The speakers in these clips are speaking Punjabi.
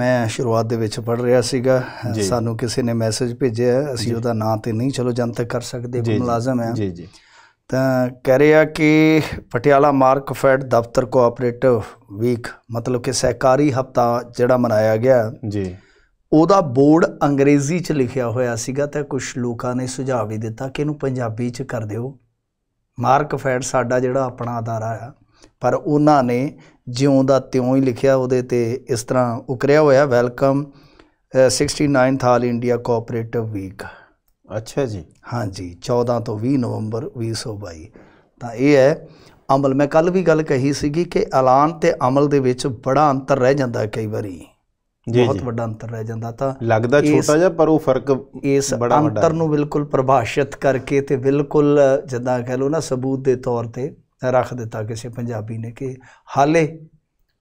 ਮੈਂ ਸ਼ੁਰੂਆਤ ਦੇ ਵਿੱਚ ਪੜ ਰਿਹਾ ਸੀਗਾ ਸਾਨੂੰ ਕਿਸੇ ਨੇ ਮੈਸੇਜ ਭੇਜਿਆ ਅਸੀਂ ਉਹਦਾ ਨਾਂ ਤੇ ਨਹੀਂ ਚਲੋ ਜਨਤਕ ਕਰ ਸਕਦੇ ਕੋਈ ਮੁਲਾਜ਼ਮ ਹੈ ਜੀ ਜੀ ਤਾਂ ਕਹਿ ਰਿਹਾ ਕਿ ਪਟਿਆਲਾ ਮਾਰਕ ਫੈਡ ਦਫ਼ਤਰ ਕੋਆਪਰੇਟਿਵ ਵੀਕ ਮਤਲਬ ਕਿ ਸਹਿਕਾਰੀ ਹਫਤਾ ਜਿਹੜਾ ਮਨਾਇਆ ਗਿਆ ਜੀ ਉਹਦਾ ਬੋਰਡ ਅੰਗਰੇਜ਼ੀ ਚ ਲਿਖਿਆ ਹੋਇਆ ਸੀਗਾ ਤਾਂ ਕੁਝ ਲੋਕਾਂ ਨੇ ਸੁਝਾਅ ਵੀ ਦਿੱਤਾ ਕਿ ਇਹਨੂੰ ਪੰਜਾਬੀ ਚ ਕਰ ਦਿਓ ਮਾਰਕ ਫੈਡ ਸਾਡਾ ਜਿਹੜਾ ਆਪਣਾ ਅਦਾਰਾ ਆ ਪਰ ਉਹਨਾਂ ਨੇ ਜਿਉਂ ਦਾ ਤਿਉਂ ਹੀ ਲਿਖਿਆ ਉਹਦੇ ਤੇ ਇਸ ਤਰ੍ਹਾਂ ਉਕਰਿਆ ਹੋਇਆ welcome 69th all India cooperative week ਅੱਛਾ ਜੀ ਹਾਂਜੀ 14 ਤੋਂ 20 ਨਵੰਬਰ 2022 ਤਾਂ ਇਹ ਹੈ ਅਮਲ ਮੈਂ ਕੱਲ ਵੀ ਗੱਲ ਕਹੀ ਸੀਗੀ ਕਿ ਐਲਾਨ ਤੇ ਅਮਲ ਦੇ ਵਿੱਚ ਬੜਾ ਅੰਤਰ ਰਹਿ ਜਾਂਦਾ ਕਈ ਵਾਰੀ ਜੀ ਬਹੁਤ ਵੱਡਾ ਅੰਤਰ ਰਹਿ ਜਾਂਦਾ ਤਾਂ ਲੱਗਦਾ ਛੋਟਾ ਜਿਹਾ ਪਰ ਉਹ ਫਰਕ ਇਸ ਅੰਤਰ ਨੂੰ ਬਿਲਕੁਲ ਪਰਿਭਾਸ਼ਿਤ ਕਰਕੇ ਤੇ ਬਿਲਕੁਲ ਜਿੱਦਾਂ ਕਹ ਲਓ ਨਾ ਸਬੂਤ ਦੇ ਤੌਰ ਤੇ ਰੱਖ ਦਿੱਤਾ ਕਿਸੇ ਪੰਜਾਬੀ ਨੇ ਕਿ ਹਾਲੇ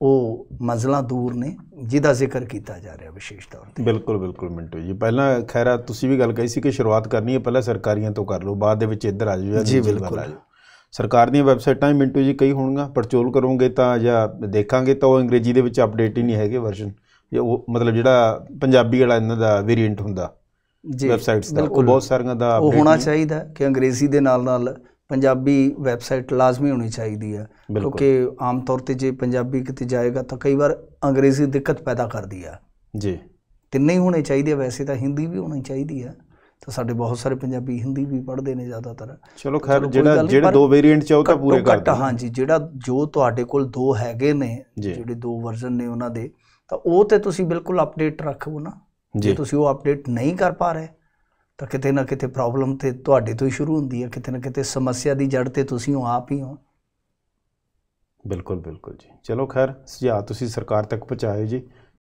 ਉਹ ਮੰਜ਼ਲਾਂ ਦੂਰ ਨੇ ਜਿਹਦਾ ਜ਼ਿਕਰ ਕੀਤਾ ਜਾ ਰਿਹਾ ਵਿਸ਼ੇਸ਼ ਤੌਰ ਤੇ ਬਿਲਕੁਲ ਬਿਲਕੁਲ ਮਿੰਟੋ ਜੀ ਪਹਿਲਾਂ ਖੈਰਾ ਤੁਸੀਂ ਵੀ ਗੱਲ ਕਹੀ ਸੀ ਕਿ ਸ਼ੁਰੂਆਤ ਕਰਨੀ ਹੈ ਪਹਿਲਾਂ ਸਰਕਾਰੀਆਂ ਤੋਂ ਕਰ ਲਓ ਬਾਅਦ ਦੇ ਵਿੱਚ ਇੱਧਰ ਆ ਜਾਓ ਜੀ ਬਿਲਕੁਲ ਸਰਕਾਰ ਦੀਆਂ ਵੈਬਸਾਈਟਾਂ ਵੀ ਮਿੰਟੋ ਜੀ ਕਈ ਹੋਣਗੀਆਂ ਪਰਚੋਲ ਕਰੋਗੇ ਤਾਂ ਜਾਂ ਦੇਖਾਂਗੇ ਤਾਂ ਉਹ ਅੰਗਰੇਜ਼ੀ ਦੇ ਵਿੱਚ ਅਪਡੇਟ ਹੀ ਨਹੀਂ ਹੈਗੇ ਵਰਜ਼ਨ ਉਹ ਮਤਲਬ ਜਿਹੜਾ ਪੰਜਾਬੀ ਵਾਲਾ ਇਹਨਾਂ ਦਾ ਵੇਰੀਐਂਟ ਹੁੰਦਾ ਜੀ ਵੈਬਸਾਈਟਸ ਦਾ ਉਹ ਬਹੁਤ ਸਾਰੀਆਂ ਦਾ ਉਹ ਹੋਣਾ ਚਾਹੀਦਾ ਕਿ ਅੰਗਰੇਜ਼ੀ ਦੇ ਨਾਲ ਨਾਲ ਪੰਜਾਬੀ ਵੈਬਸਾਈਟ ਲਾਜ਼ਮੀ ਹੋਣੀ ਚਾਹੀਦੀ ਹੈ ਕਿਉਂਕਿ ਆਮ ਤੌਰ ਤੇ ਜੇ ਪੰਜਾਬੀ ਕਿਤੇ ਜਾਏਗਾ ਤਾਂ ਕਈ ਵਾਰ ਅੰਗਰੇਜ਼ੀ ਦਿੱਕਤ ਪੈਦਾ ਕਰਦੀ ਆ ਜੀ ਤਿੰਨੇ ਹੀ ਹੋਣੇ ਚਾਹੀਦੇ ਵੈਸੇ ਤਾਂ ਹਿੰਦੀ ਵੀ ਹੋਣੀ ਚਾਹੀਦੀ ਆ ਤਾਂ ਸਾਡੇ ਬਹੁਤ ਸਾਰੇ ਪੰਜਾਬੀ ਹਿੰਦੀ ਵੀ ਪੜ੍ਹਦੇ ਨੇ ਜ਼ਿਆਦਾਤਰ ਚਲੋ ਖੈਰ ਜਿਹੜਾ ਜਿਹੜੇ ਦੋ ਵੇਰੀਐਂਟ ਚਾਹੋ ਤਾਂ ਪੂਰੇ ਕਰ ਹਾਂ ਹਾਂਜੀ ਜਿਹੜਾ ਜੋ ਤੁਹਾਡੇ ਕੋਲ ਦੋ ਹੈਗੇ ਨੇ ਜਿਹੜੇ ਦੋ ਵਰਜ਼ਨ ਨੇ ਉਹਨਾਂ ਦੇ ਤਾਂ ਉਹ ਤੇ ਤੁਸੀਂ ਬਿਲਕੁਲ ਅਪਡੇਟ ਰੱਖੋ ਨਾ ਜੇ ਤੁਸੀਂ ਉਹ ਅਪਡੇਟ ਨਹੀਂ ਕਰ ਪਾ ਰਹੇ ਤਾਂ ਕਿਤੇ ਨਾ ਕਿਤੇ ਪ੍ਰੋਬਲਮ ਤੇ ਤੁਹਾਡੇ ਤੋਂ ਹੀ ਸ਼ੁਰੂ ਹੁੰਦੀ ਹੈ ਕਿਤੇ ਨਾ ਕਿਤੇ ਸਮੱਸਿਆ ਦੀ ਜੜ ਤੇ ਤੁਸੀਂ ਹੋ ਆਪ ਹੀ ਹੋ ਬਿਲਕੁਲ ਬਿਲਕੁਲ ਜੀ ਚਲੋ ਖੈਰ ਸੁਝਾਅ ਤੁਸੀਂ ਸਰਕਾਰ ਤੱਕ ਪਹੁੰਚਾਇਓ ਜੀ